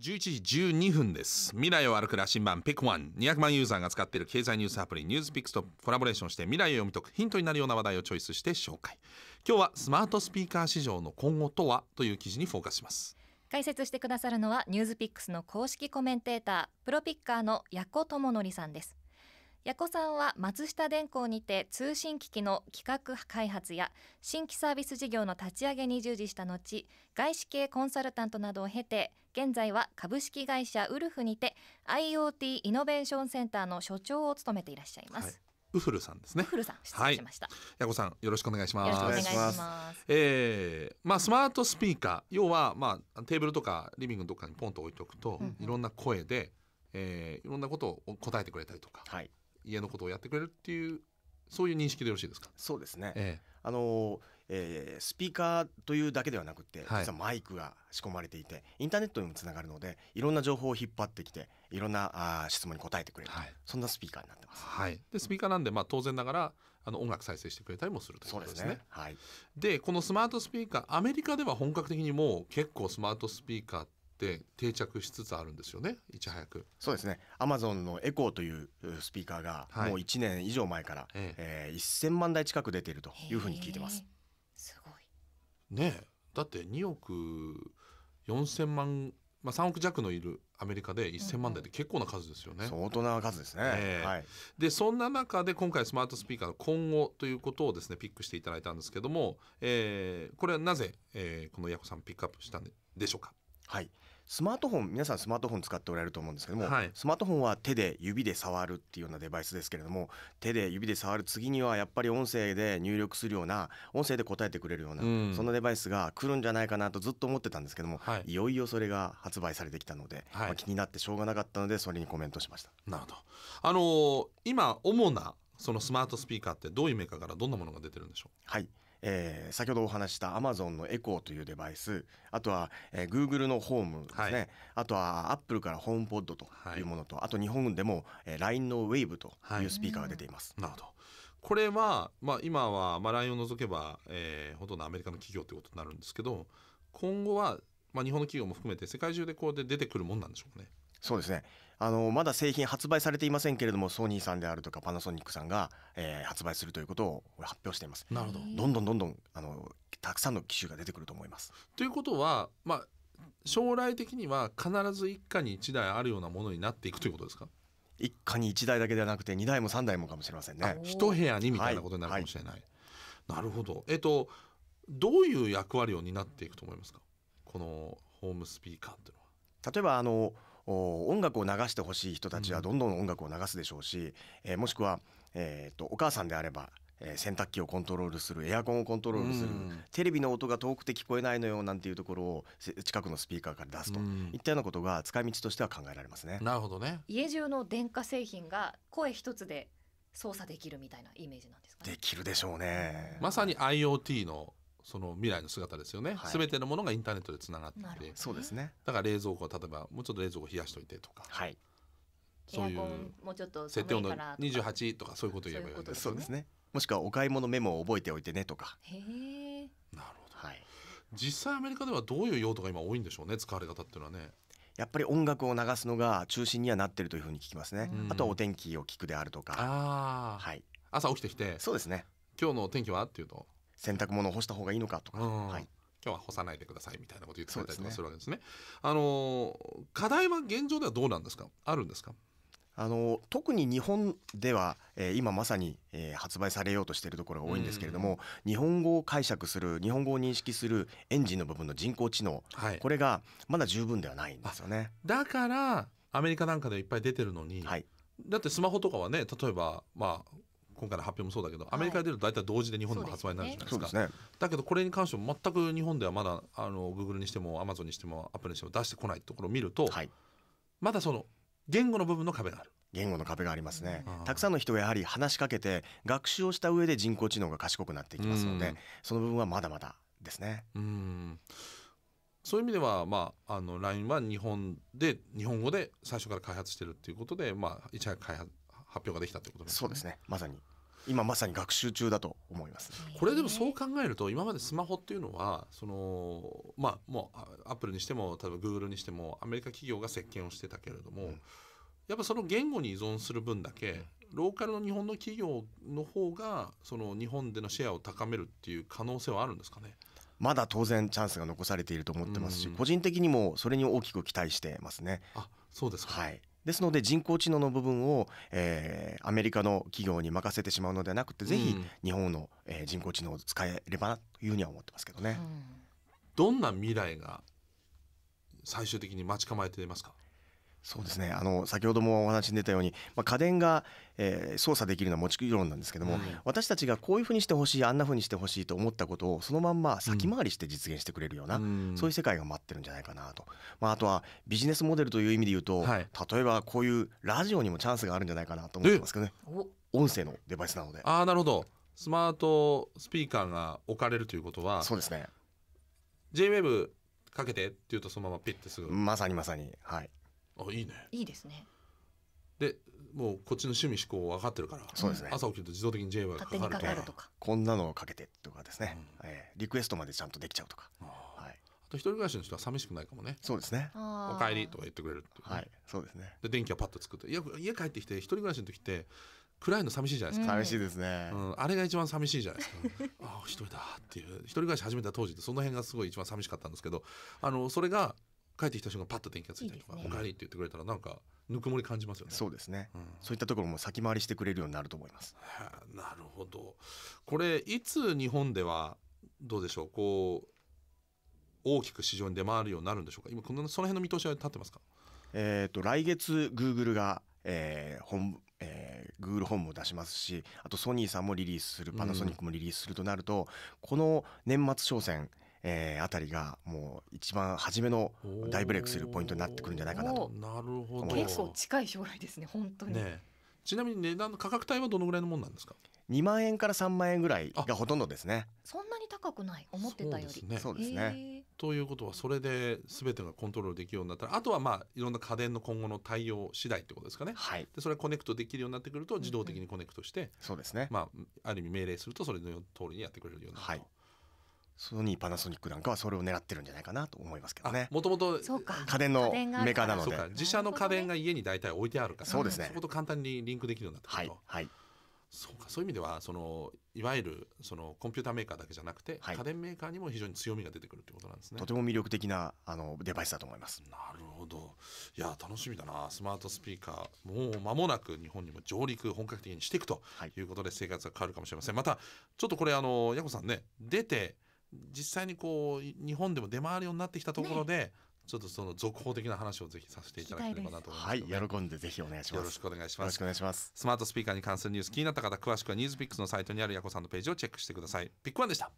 11時12分です。未来を歩く羅針盤 PIC1。200万ユーザーが使っている経済ニュースアプリニュー s ピックとコラボレーションして未来を読み解くヒントになるような話題をチョイスして紹介。今日はスマートスピーカー市場の今後とはという記事にフォーカスします。解説してくださるのはニュー s ピックの公式コメンテーター、プロピッカーの矢子智則さんです。矢子さんは松下電工にて通信機器の企画開発や新規サービス事業の立ち上げに従事した後外資系コンサルタントなどを経て現在は株式会社ウルフにて IoT イノベーションセンターの所長を務めていらっしゃいます。はいウフルさんですね。ウフルさん、失礼しました。はい、さん、よろしくお願いします。よろしくお願いします。えー、まあスマートスピーカー、要はまあテーブルとかリビングとかにポンと置いておくと、うん、いろんな声で、えー、いろんなことを答えてくれたりとか、はい、家のことをやってくれるっていうそういう認識でよろしいですか。そうですね。ええ、あの、えー、スピーカーというだけではなくて、実はマイクが仕込まれていて、はい、インターネットにもつながるので、いろんな情報を引っ張ってきて、いろんなあ質問に答えてくれる、はい、そんなスピーカーになってます。はい。でスピーカーなんで、まあ当然ながらあの音楽再生してくれたりもするということですね。ですねはい。でこのスマートスピーカー、アメリカでは本格的にもう結構スマートスピーカーっって定着しつつあるんですよねいち早くそうですねアマゾンのエコーというスピーカーが、もう1年以上前から、えええー、1000万台近く出ているというふうに聞いてますすごいねだって2億4000万まあ、3億弱のいるアメリカで1000万台って結構な数ですよね。相当な数ですね、えー、はい、でそんな中で今回スマートスピーカーの今後ということをですねピックしていただいたんですけども、えー、これはなぜ、えー、このイヤコさんピックアップしたんでしょうかはい、スマートフォン皆さんスマートフォン使っておられると思うんですけども、はい、スマートフォンは手で指で触るっていうようなデバイスですけれども手で指で触る次にはやっぱり音声で入力するような音声で答えてくれるような、うん、そんなデバイスが来るんじゃないかなとずっと思ってたんですけども、はい、いよいよそれが発売されてきたので、はい、まあ、気になってしょうがなかったのでそれにコメントしました。なるほどあのー、今主なそのスマートスピーカーってどういうメーカーからどんなものが出てるんでしょうはいえー、先ほどお話した Amazon の Echo というデバイスあとは、えー、Google のホームですね、はい、あとは Apple から HomePod というものと、はい、あと日本でも、えー、LINE の Wave というスピーカーが出ています。はい、なるほどこれは、まあ、今は、まあ、LINE を除けば、えー、ほとんどアメリカの企業ということになるんですけど今後は、まあ、日本の企業も含めて世界中でこうで出てくるもんなんでしょうかね。そうですねあのまだ製品発売されていませんけれどもソニーさんであるとかパナソニックさんが、えー、発売するということを発表していますなるほどどんどんどんどんあのたくさんの機種が出てくると思いますということはまあ将来的には必ず一家に一台あるようなものになっていくということですか一家に一台だけではなくて二台も三台もかもしれませんね一部屋にみたいなことになるかもしれない、はいはい、なるほどえっとどういう役割を担っていくと思いますかこのホームスピーカーっていうのは例えばあの音楽を流してほしい人たちはどんどん音楽を流すでしょうし、えー、もしくは、えーと、お母さんであればえ洗濯機をコントロールするエアコンをコントロールする、テレビの音が遠くて聞こえないのよなんていうところを近くのスピーカーから出すと、いったようなことが使い道としては考えられますね。なるほどね家中の電化製品が声一つで操作できるみたいなイメージなんですか、ね、できるでしょうね。まさに IoT のその未来の姿ですよね、はい、全てのものがインターネットでつながっててそうですねだから冷蔵庫は例えばもうちょっと冷蔵庫冷やしといてとか、はい、そういうもうちょっと設定温度28とかそういうこと言えばいいわけですねですねもしくはお買い物メモを覚えておいてねとかへなるほど、はい、実際アメリカではどういう用途が今多いんでしょうね使われ方っていうのはねやっぱり音楽を流すのが中心にはなってるというふうに聞きますね、うん、あとはお天気を聞くであるとかはい、朝起きてきてそうですね今日の天気はっていうと洗濯物を干した方がいいのかとか、はい、今日は干さないでくださいみたいなこと言ってたりとかするわけですね。すねあの課題は現状ではどうなんですかあるんですかあの特に日本では、えー、今まさに、えー、発売されようとしているところが多いんですけれども、日本語を解釈する日本語を認識するエンジンの部分の人工知能、はい、これがまだ十分ではないんですよね。だからアメリカなんかでいっぱい出てるのに、はい、だってスマホとかはね例えば、まあ、今回の発表もそうだけど、アメリカで出ると大体同時で日本でも発売になるじゃないですか。すね、だけどこれに関しても全く日本ではまだあの Google にしても Amazon にしても Apple にしても出してこないところを見ると、はい、まだその言語の部分の壁がある。言語の壁がありますね、たくさんの人がやはり話しかけて学習をした上で人工知能が賢くなっていきますので、その部分はまだまだですね。うんそういう意味では、まあ、あの LINE は日本で日本語で最初から開発してるっていうことで、まあ、いち早く開発発表ができたということですね。そうですねまさに今まさに学習中だと思いますこれでもそう考えると今までスマホっていうのはそのまあもうアップルにしても例えばグーグルにしてもアメリカ企業が席巻をしてたけれども、うん、やっぱその言語に依存する分だけローカルの日本の企業の方がその日本でのシェアを高めるっていう可能性はあるんですかね。まだ当然チャンスが残されていると思ってますし、個人的にもそれに大きく期待してますね。あ、そうですか。はい。ですので人工知能の部分を、えー、アメリカの企業に任せてしまうのではなくて、うん、ぜひ日本の、えー、人工知能を使えればなというふうには思ってますけどね。うん、どんな未来が最終的に待ち構えていますかそうですねあの先ほどもお話に出たように、まあ、家電が、えー、操作できるのは持ち論なんですけども、はい、私たちがこういうふうにしてほしいあんなふうにしてほしいと思ったことをそのまんま先回りして実現してくれるような、うん、そういう世界が待ってるんじゃないかなと、まあ、あとはビジネスモデルという意味で言うと、はい、例えばこういうラジオにもチャンスがあるんじゃないかなと思ってますけどね音声のデバイスなので。あなるほどスマートスピーカーが置かれるということはそうですね JWEB かけてっていうとそのままピッてすぐまさにまさにはいあいいねいいですねでもうこっちの趣味思考分かってるからそうですね朝起きると自動的に J はかかるかかるとかこんなのをかけてとかですね、うん、えー、リクエストまでちゃんとできちゃうとか、はい、あと一人暮らしの人は寂しくないかもねそうですね「おかえり」とか言ってくれるはいそうですねで電気はパッと作っていや家帰ってきて一人暮らしの時って暗いの寂しいじゃないですか、寂しいですね、うん、あれが一番寂しいじゃないですかああ一人だっていう一人暮らし始めた当時ってその辺がすごい一番寂しかったんですけどあのそれが帰ってきた瞬間パッと電気がついたりとか「いいね、おかえり」って言ってくれたらなんかぬくもり感じますよねそうですね、うん、そういったところも先回りしてくれるようになると思いますなるほどこれいつ日本ではどうでしょうこう大きく市場に出回るようになるんでしょうか今このその辺の見通しは立ってますかえっ、と来月グーグルが、えー、本えー、グ o o g l e 出しますしあとソニーさんもリリースするパナソニックもリリースするとなると、うん、この年末商戦、えー、あたりがもう一番初めの大ブレイクするポイントになってくるんじゃないかなとなるほど結構近い将来ですね本当に、ね、ちなみに値段の価格帯はどのぐらいのもんなんですか2万円から3万円ぐらいがほとんどですねそんなに高くない思ってたよりそうですね、ということはそれで全てがコントロールできるようになったらあとはまあいろんな家電の今後の対応次第ってことですかね、はい、でそれはコネクトできるようになってくると自動的にコネクトして、そうですね、まあ、ある意味命令するとそれの通りにやってくれるようになると、はいソニーパナソニックなんかはそれを狙ってるんじゃないかなと思いますけどねもともと家電のメーカーなので自社の家電が家に大体置いてあるからそうですねそこと簡単にリンクできるようになってると、はいはい、そうかそういう意味ではそのいわゆるそのコンピューターメーカーだけじゃなくて、はい、家電メーカーにも非常に強みが出てくるということなんですねとても魅力的なあのデバイスだと思いますなるほどいや楽しみだなスマートスピーカーもう間もなく日本にも上陸本格的にしていくということで生活が変わるかもしれません、はい、またちょっとこれあのヤコさんね出て実際にこう日本でも出回るようになってきたところで、ね、ちょっとその続報的な話をぜひさせていただければなと思います、ね、はい喜んでぜひお願いしますよろしくお願いしますよろしくお願いしますスマートスピーカーに関するニュース気になった方詳しくはニュースピックスのサイトにあるやこさんのページをチェックしてくださいピックワンでした